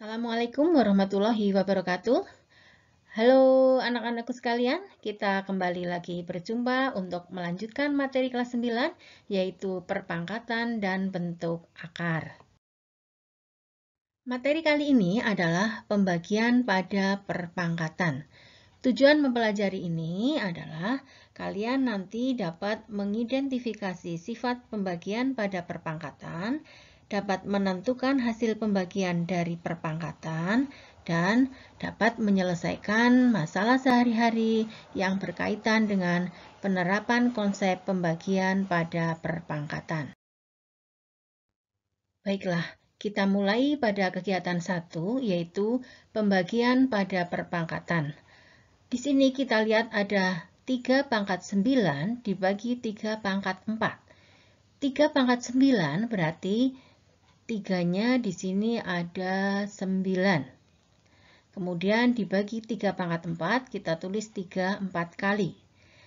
Assalamualaikum warahmatullahi wabarakatuh. Halo anak-anakku sekalian, kita kembali lagi berjumpa untuk melanjutkan materi kelas 9 yaitu perpangkatan dan bentuk akar. Materi kali ini adalah pembagian pada perpangkatan. Tujuan mempelajari ini adalah kalian nanti dapat mengidentifikasi sifat pembagian pada perpangkatan dapat menentukan hasil pembagian dari perpangkatan dan dapat menyelesaikan masalah sehari-hari yang berkaitan dengan penerapan konsep pembagian pada perpangkatan. Baiklah, kita mulai pada kegiatan satu yaitu pembagian pada perpangkatan. Di sini kita lihat ada tiga pangkat 9 dibagi tiga pangkat 4. 3 pangkat 9 berarti tiganya di sini ada 9. Kemudian dibagi 3 pangkat 4, kita tulis 3 4 kali.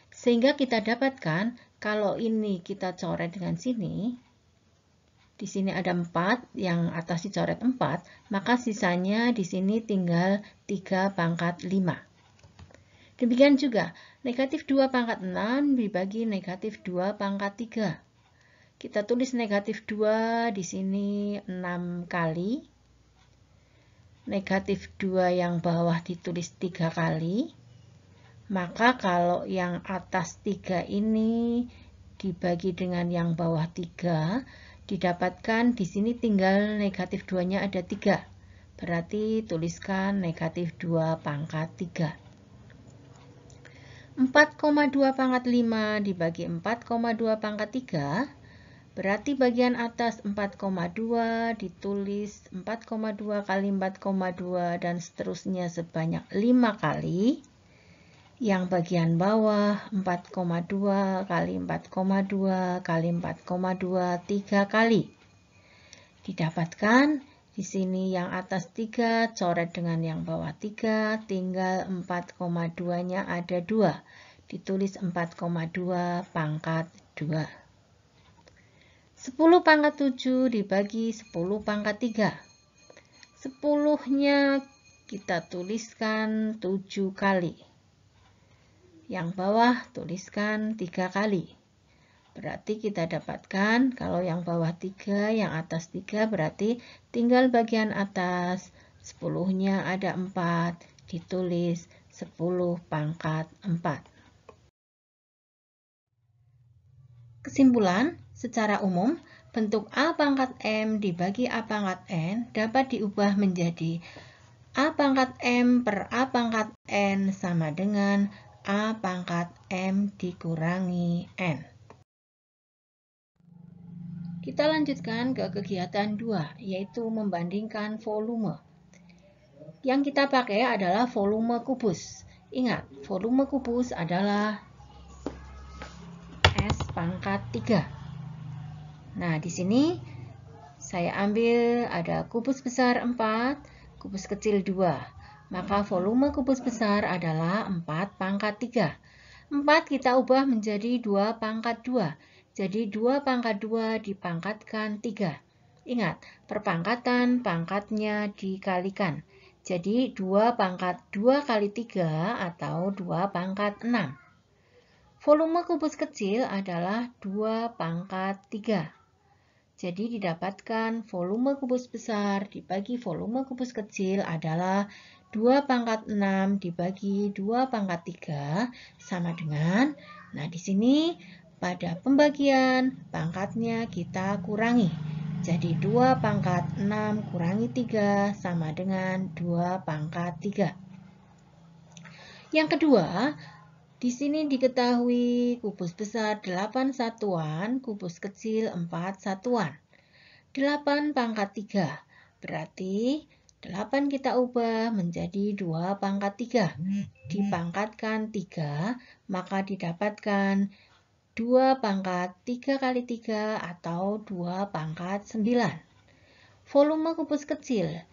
Sehingga kita dapatkan kalau ini kita coret dengan sini, di sini ada 4, yang atas dicoret 4, maka sisanya di sini tinggal 3 pangkat 5. Demikian juga, negatif 2 pangkat 6 dibagi negatif 2 pangkat 3. Kita tulis negatif 2 di sini 6 kali. Negatif 2 yang bawah ditulis 3 kali. Maka kalau yang atas 3 ini dibagi dengan yang bawah 3, didapatkan di sini tinggal negatif 2-nya ada 3. Berarti tuliskan negatif 2 pangkat 3. 4,2 pangkat 5 dibagi 4,2 pangkat 3 Berarti bagian atas 4,2 ditulis 4,2 kali 4,2 dan seterusnya sebanyak 5 kali. Yang bagian bawah 4,2 kali 4,2 kali 4,2 3 kali. Didapatkan di sini yang atas 3 coret dengan yang bawah 3 tinggal 4,2 nya ada 2. Ditulis 4,2 pangkat 2. 10 pangkat 7 dibagi 10 pangkat 3. 10-nya kita tuliskan 7 kali. Yang bawah tuliskan 3 kali. Berarti kita dapatkan kalau yang bawah 3, yang atas 3 berarti tinggal bagian atas 10-nya ada 4, ditulis 10 pangkat 4. Kesimpulan, Secara umum, bentuk A pangkat M dibagi A pangkat N dapat diubah menjadi A pangkat M per A pangkat N sama dengan A pangkat M dikurangi N. Kita lanjutkan ke kegiatan 2, yaitu membandingkan volume. Yang kita pakai adalah volume kubus. Ingat, volume kubus adalah S pangkat 3. Nah, di sini saya ambil ada kubus besar 4, kubus kecil 2. Maka volume kubus besar adalah 4 pangkat 3. 4 kita ubah menjadi 2 pangkat 2. Jadi 2 pangkat 2 dipangkatkan 3. Ingat, perpangkatan pangkatnya dikalikan. Jadi 2 pangkat 2 kali 3 atau 2 pangkat 6. Volume kubus kecil adalah 2 pangkat 3. Jadi didapatkan volume kubus besar dibagi volume kubus kecil adalah 2 pangkat 6 dibagi 2 pangkat 3 sama dengan, nah di sini pada pembagian pangkatnya kita kurangi. Jadi 2 pangkat 6 kurangi 3 sama dengan 2 pangkat 3. Yang kedua, di sini diketahui kubus besar 8 satuan, kubus kecil 4 satuan. 8 pangkat 3, berarti 8 kita ubah menjadi 2 pangkat 3. Hmm. Dipangkatkan 3, maka didapatkan 2 pangkat 3 kali 3 atau 2 pangkat 9. Volume kubus kecil.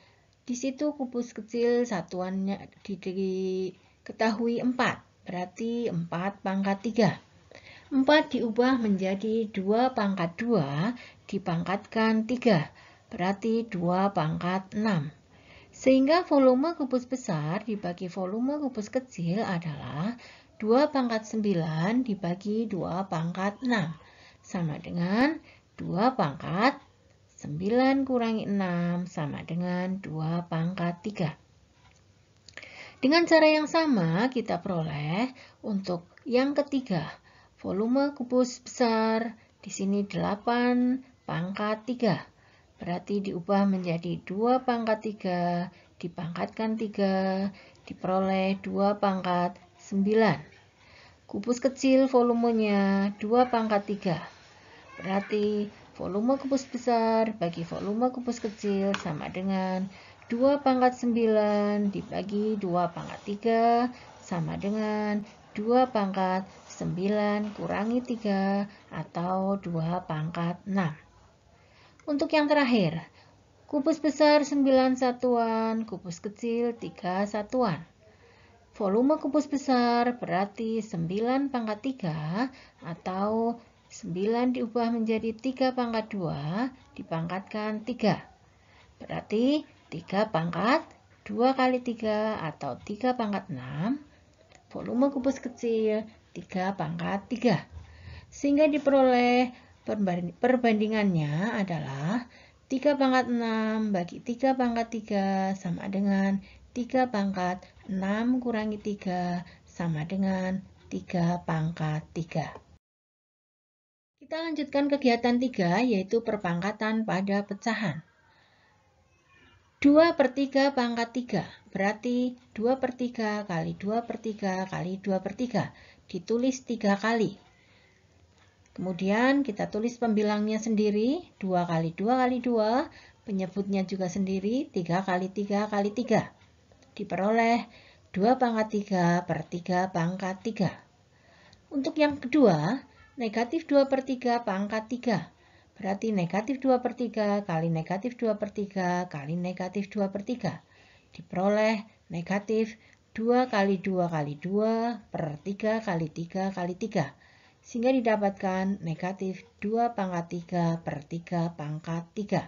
Di situ kubus kecil satuannya diketahui 4. Berarti 4 pangkat 3. 4 diubah menjadi 2 pangkat 2 dipangkatkan 3. Berarti 2 pangkat 6. Sehingga volume kubus besar dibagi volume kubus kecil adalah 2 pangkat 9 dibagi 2 pangkat 6. Sama dengan 2 pangkat 9 kurangi 6 sama dengan 2 pangkat 3. Dengan cara yang sama, kita peroleh untuk yang ketiga, volume kubus besar, di sini 8 pangkat 3. Berarti diubah menjadi 2 pangkat 3, dipangkatkan 3, diperoleh 2 pangkat 9. Kubus kecil volumenya 2 pangkat 3. Berarti Volume kubus besar bagi volume kubus kecil sama dengan 2 pangkat 9 dibagi 2 pangkat 3 sama dengan 2 pangkat 9 kurangi 3 atau 2 pangkat 6. Untuk yang terakhir, kubus besar 9 satuan, kubus kecil 3 satuan. Volume kubus besar berarti 9 pangkat 3 atau 9 diubah menjadi 3 pangkat 2 dipangkatkan 3. Berarti 3 pangkat 2 kali 3 atau 3 pangkat 6. Volume kubus kecil 3 pangkat 3. Sehingga diperoleh perbandingannya adalah 3 pangkat 6 bagi 3 pangkat 3 sama dengan 3 pangkat 6 kurangi 3 sama dengan 3 pangkat 3. Kita lanjutkan kegiatan 3 yaitu perpangkatan pada pecahan. 2 per 3 pangkat 3 berarti 2 per 3 kali 2 per 3 kali 2 per 3 ditulis 3 kali. Kemudian kita tulis pembilangnya sendiri 2 kali 2 kali 2 penyebutnya juga sendiri 3 kali 3 kali 3 diperoleh 2 pangkat 3 per 3 pangkat 3. Untuk yang kedua, negatif 2 per 3 pangkat 3. Berarti negatif 2 per 3 kali negatif 2 per 3 kali negatif 2 per 3. Diperoleh negatif 2 kali 2 kali 2 per 3 kali 3 kali 3. Sehingga didapatkan negatif 2 pangkat 3 per 3 pangkat 3.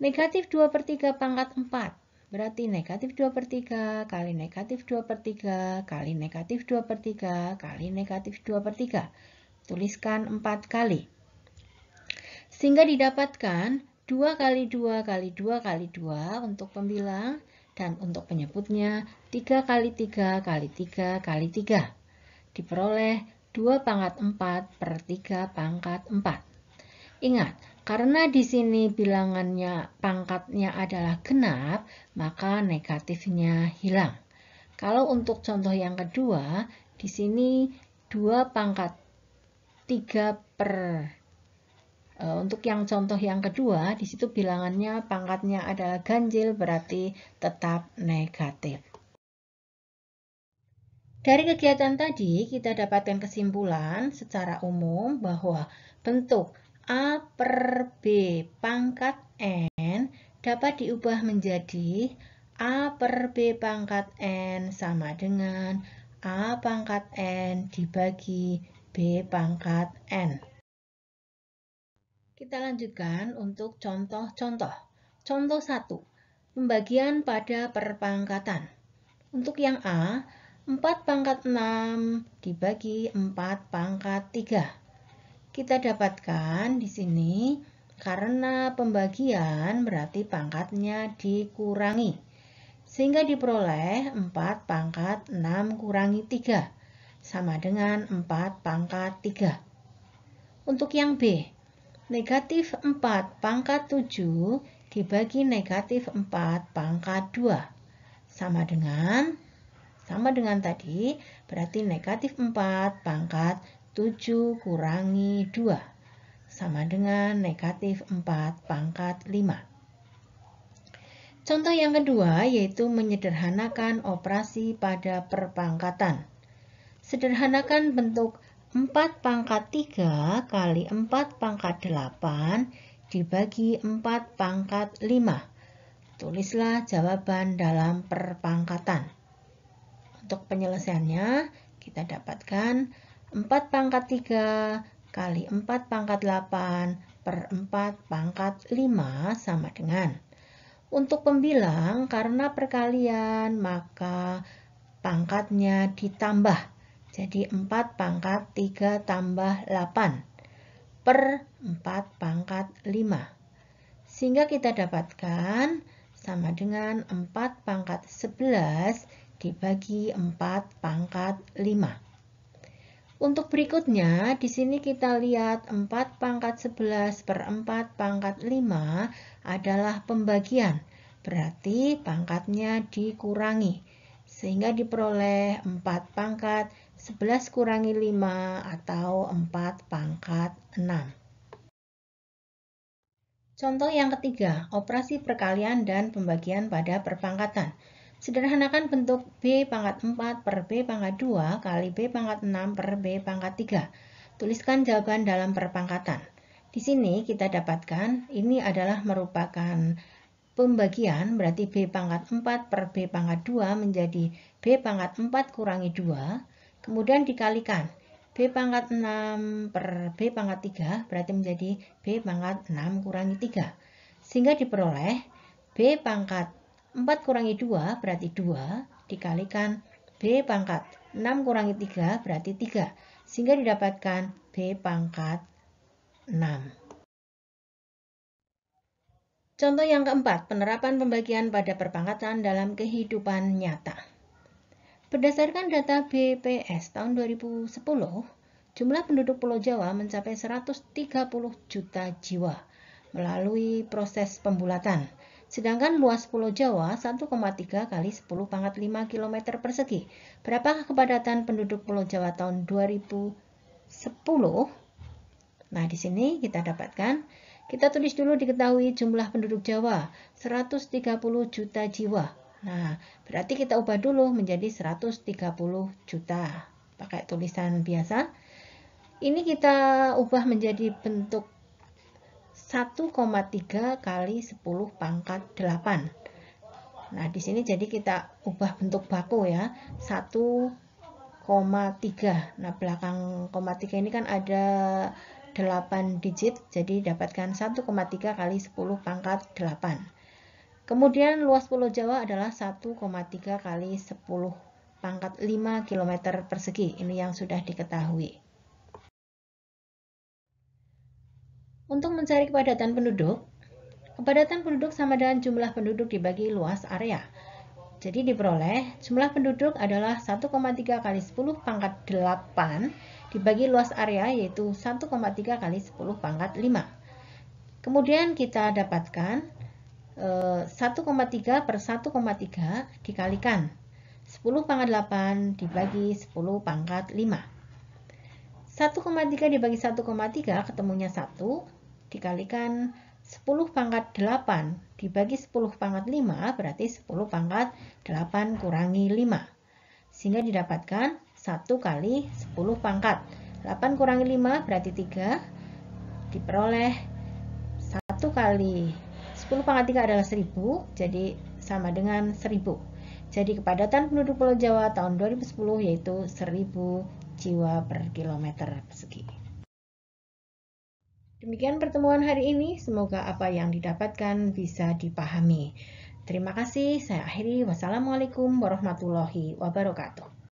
Negatif 2 per 3 pangkat 4. Berarti negatif 2 per 3 kali negatif 2 per 3 kali negatif 2 per 3 kali negatif 2 per 3. Tuliskan 4 kali. Sehingga didapatkan 2 kali 2 kali 2 kali 2 untuk pembilang dan untuk penyebutnya 3 kali 3 kali 3 kali 3. Diperoleh 2 pangkat 4 per 3 pangkat 4. Ingat, karena di sini bilangannya pangkatnya adalah genap, maka negatifnya hilang. Kalau untuk contoh yang kedua, di sini 2 pangkat 3 per. E, untuk yang contoh yang kedua, di situ bilangannya pangkatnya adalah ganjil, berarti tetap negatif. Dari kegiatan tadi, kita dapatkan kesimpulan secara umum bahwa bentuk A per B pangkat N dapat diubah menjadi A per B pangkat N sama dengan A pangkat N dibagi B pangkat N. Kita lanjutkan untuk contoh-contoh. Contoh 1. Pembagian pada perpangkatan. Untuk yang A, 4 pangkat 6 dibagi 4 pangkat 3. Kita dapatkan di sini karena pembagian berarti pangkatnya dikurangi. Sehingga diperoleh 4 pangkat 6 kurangi 3 sama dengan 4 pangkat 3. Untuk yang B, negatif 4 pangkat 7 dibagi negatif 4 pangkat 2 sama dengan sama dengan tadi berarti negatif 4 pangkat 7 kurangi 2 sama dengan negatif 4 pangkat 5. Contoh yang kedua yaitu menyederhanakan operasi pada perpangkatan. Sederhanakan bentuk 4 pangkat 3 kali 4 pangkat 8 dibagi 4 pangkat 5. Tulislah jawaban dalam perpangkatan. Untuk penyelesaiannya, kita dapatkan 4 pangkat 3 kali 4 pangkat 8 per 4 pangkat 5 sama dengan. Untuk pembilang, karena perkalian, maka pangkatnya ditambah jadi 4 pangkat 3 tambah 8 per 4 pangkat 5. Sehingga kita dapatkan sama dengan 4 pangkat 11 dibagi 4 pangkat 5. Untuk berikutnya, di sini kita lihat 4 pangkat 11 per 4 pangkat 5 adalah pembagian. Berarti pangkatnya dikurangi. Sehingga diperoleh 4 pangkat 11 kurangi 5 atau 4 pangkat 6. Contoh yang ketiga, operasi perkalian dan pembagian pada perpangkatan. Sederhanakan bentuk B pangkat 4 per B pangkat 2 kali B pangkat 6 per B pangkat 3. Tuliskan jawaban dalam perpangkatan. Di sini kita dapatkan ini adalah merupakan pembagian berarti B pangkat 4 per B pangkat 2 menjadi B pangkat 4 kurangi 2 Kemudian dikalikan. B pangkat 6 per B pangkat 3 berarti menjadi B pangkat 6 kurangi 3. Sehingga diperoleh B pangkat 4 kurangi 2 berarti 2 dikalikan B pangkat 6 kurangi 3 berarti 3. Sehingga didapatkan B pangkat 6. Contoh yang keempat, penerapan pembagian pada perpangkatan dalam kehidupan nyata. Berdasarkan data BPS tahun 2010, jumlah penduduk Pulau Jawa mencapai 130 juta jiwa melalui proses pembulatan. Sedangkan luas Pulau Jawa 1,3 kali 10 pangkat 5 km persegi. Berapakah kepadatan penduduk Pulau Jawa tahun 2010? Nah, di sini kita dapatkan kita tulis dulu diketahui jumlah penduduk Jawa 130 juta jiwa Nah, berarti kita ubah dulu menjadi 130 juta. Pakai tulisan biasa. Ini kita ubah menjadi bentuk 1,3 kali 10 pangkat 8. Nah, di sini jadi kita ubah bentuk baku ya. 1,3. Nah, belakang koma 3 ini kan ada 8 digit, jadi dapatkan 1,3 kali 10 pangkat 8. Kemudian luas Pulau Jawa adalah 1,3 kali 10 pangkat 5 km persegi. Ini yang sudah diketahui. Untuk mencari kepadatan penduduk, kepadatan penduduk sama dengan jumlah penduduk dibagi luas area. Jadi diperoleh jumlah penduduk adalah 1,3 kali 10 pangkat 8 dibagi luas area yaitu 1,3 kali 10 pangkat 5. Kemudian kita dapatkan 1,3 eh, per 1,3 dikalikan 10 pangkat 8 dibagi 10 pangkat 5. 1,3 dibagi 1,3 ketemunya 1 dikalikan 10 pangkat 8 dibagi 10 pangkat 5 berarti 10 pangkat 8 kurangi 5. Sehingga didapatkan 1 kali 10 pangkat. 8 kurangi 5 berarti 3 diperoleh 1 kali 10 pangkat 3 adalah 1000, jadi sama dengan 1000. Jadi kepadatan penduduk Pulau Jawa tahun 2010 yaitu 1000 jiwa per kilometer persegi. Demikian pertemuan hari ini, semoga apa yang didapatkan bisa dipahami. Terima kasih, saya akhiri. Wassalamualaikum warahmatullahi wabarakatuh.